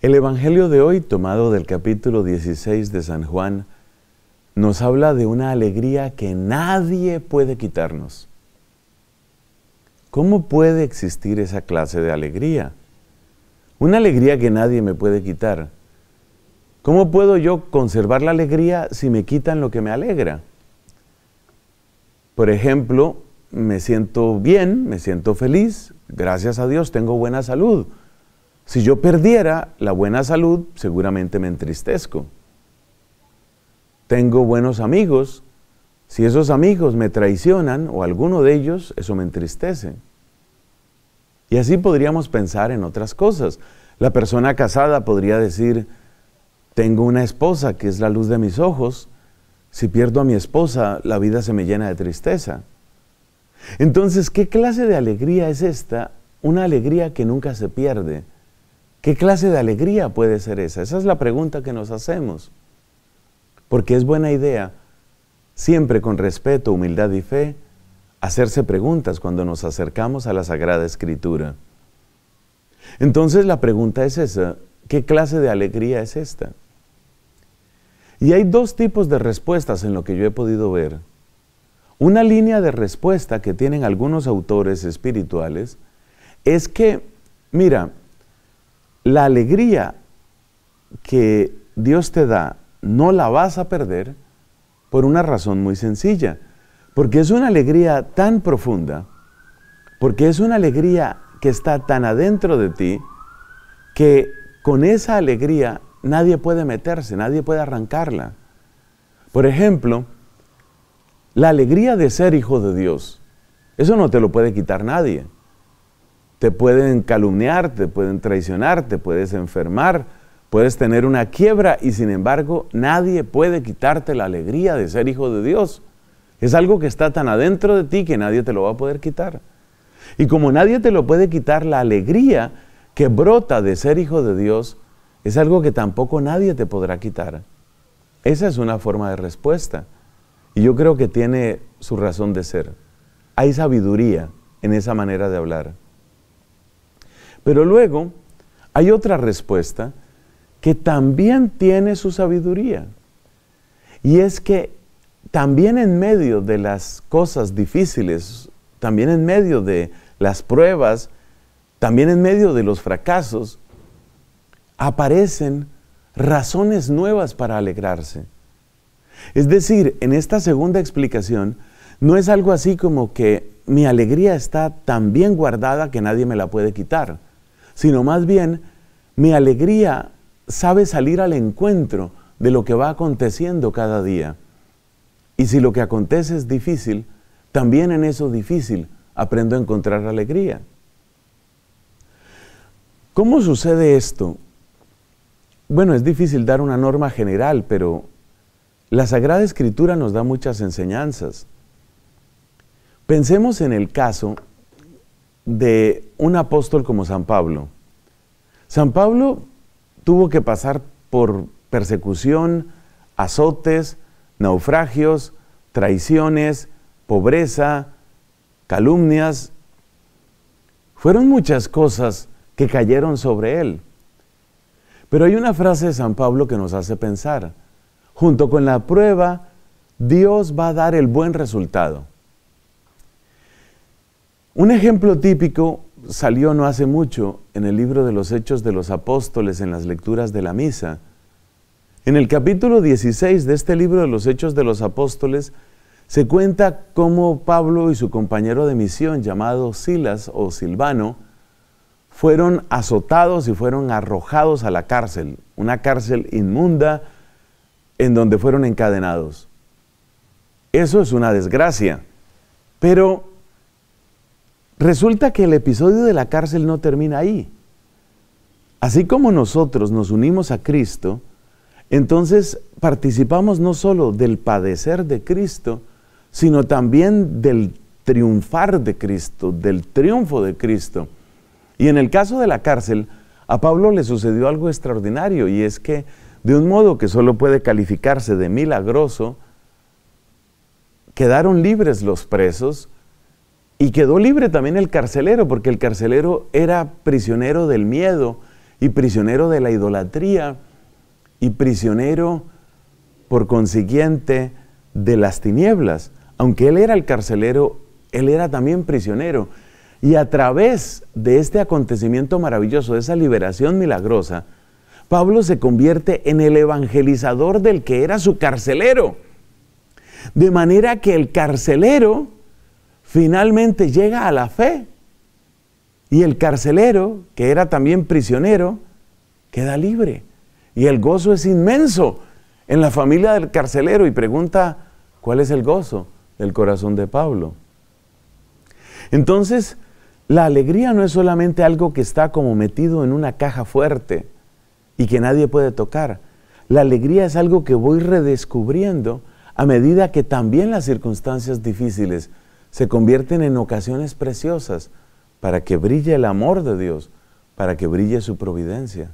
El Evangelio de hoy, tomado del capítulo 16 de San Juan, nos habla de una alegría que nadie puede quitarnos. ¿Cómo puede existir esa clase de alegría? Una alegría que nadie me puede quitar. ¿Cómo puedo yo conservar la alegría si me quitan lo que me alegra? Por ejemplo, me siento bien, me siento feliz, gracias a Dios tengo buena salud si yo perdiera la buena salud, seguramente me entristezco. Tengo buenos amigos. Si esos amigos me traicionan o alguno de ellos, eso me entristece. Y así podríamos pensar en otras cosas. La persona casada podría decir, tengo una esposa que es la luz de mis ojos. Si pierdo a mi esposa, la vida se me llena de tristeza. Entonces, ¿qué clase de alegría es esta? Una alegría que nunca se pierde ¿Qué clase de alegría puede ser esa? Esa es la pregunta que nos hacemos. Porque es buena idea, siempre con respeto, humildad y fe, hacerse preguntas cuando nos acercamos a la Sagrada Escritura. Entonces la pregunta es esa, ¿qué clase de alegría es esta? Y hay dos tipos de respuestas en lo que yo he podido ver. Una línea de respuesta que tienen algunos autores espirituales es que, mira, la alegría que Dios te da no la vas a perder por una razón muy sencilla, porque es una alegría tan profunda, porque es una alegría que está tan adentro de ti, que con esa alegría nadie puede meterse, nadie puede arrancarla. Por ejemplo, la alegría de ser hijo de Dios, eso no te lo puede quitar nadie. Te pueden calumniar, te pueden traicionar, te puedes enfermar, puedes tener una quiebra y sin embargo nadie puede quitarte la alegría de ser hijo de Dios. Es algo que está tan adentro de ti que nadie te lo va a poder quitar. Y como nadie te lo puede quitar, la alegría que brota de ser hijo de Dios es algo que tampoco nadie te podrá quitar. Esa es una forma de respuesta. Y yo creo que tiene su razón de ser. Hay sabiduría en esa manera de hablar. Pero luego hay otra respuesta que también tiene su sabiduría. Y es que también en medio de las cosas difíciles, también en medio de las pruebas, también en medio de los fracasos, aparecen razones nuevas para alegrarse. Es decir, en esta segunda explicación, no es algo así como que mi alegría está tan bien guardada que nadie me la puede quitar sino más bien mi alegría sabe salir al encuentro de lo que va aconteciendo cada día. Y si lo que acontece es difícil, también en eso difícil aprendo a encontrar alegría. ¿Cómo sucede esto? Bueno, es difícil dar una norma general, pero la Sagrada Escritura nos da muchas enseñanzas. Pensemos en el caso de un apóstol como San Pablo. San Pablo tuvo que pasar por persecución, azotes, naufragios, traiciones, pobreza, calumnias. Fueron muchas cosas que cayeron sobre él. Pero hay una frase de San Pablo que nos hace pensar. Junto con la prueba, Dios va a dar el buen resultado. Un ejemplo típico salió no hace mucho en el libro de los Hechos de los Apóstoles en las lecturas de la misa. En el capítulo 16 de este libro de los Hechos de los Apóstoles se cuenta cómo Pablo y su compañero de misión llamado Silas o Silvano fueron azotados y fueron arrojados a la cárcel, una cárcel inmunda en donde fueron encadenados. Eso es una desgracia, pero Resulta que el episodio de la cárcel no termina ahí. Así como nosotros nos unimos a Cristo, entonces participamos no solo del padecer de Cristo, sino también del triunfar de Cristo, del triunfo de Cristo. Y en el caso de la cárcel, a Pablo le sucedió algo extraordinario y es que de un modo que solo puede calificarse de milagroso, quedaron libres los presos, y quedó libre también el carcelero, porque el carcelero era prisionero del miedo y prisionero de la idolatría y prisionero, por consiguiente, de las tinieblas. Aunque él era el carcelero, él era también prisionero. Y a través de este acontecimiento maravilloso, de esa liberación milagrosa, Pablo se convierte en el evangelizador del que era su carcelero. De manera que el carcelero finalmente llega a la fe. Y el carcelero, que era también prisionero, queda libre. Y el gozo es inmenso en la familia del carcelero. Y pregunta, ¿cuál es el gozo del corazón de Pablo? Entonces, la alegría no es solamente algo que está como metido en una caja fuerte y que nadie puede tocar. La alegría es algo que voy redescubriendo a medida que también las circunstancias difíciles se convierten en ocasiones preciosas para que brille el amor de Dios, para que brille su providencia.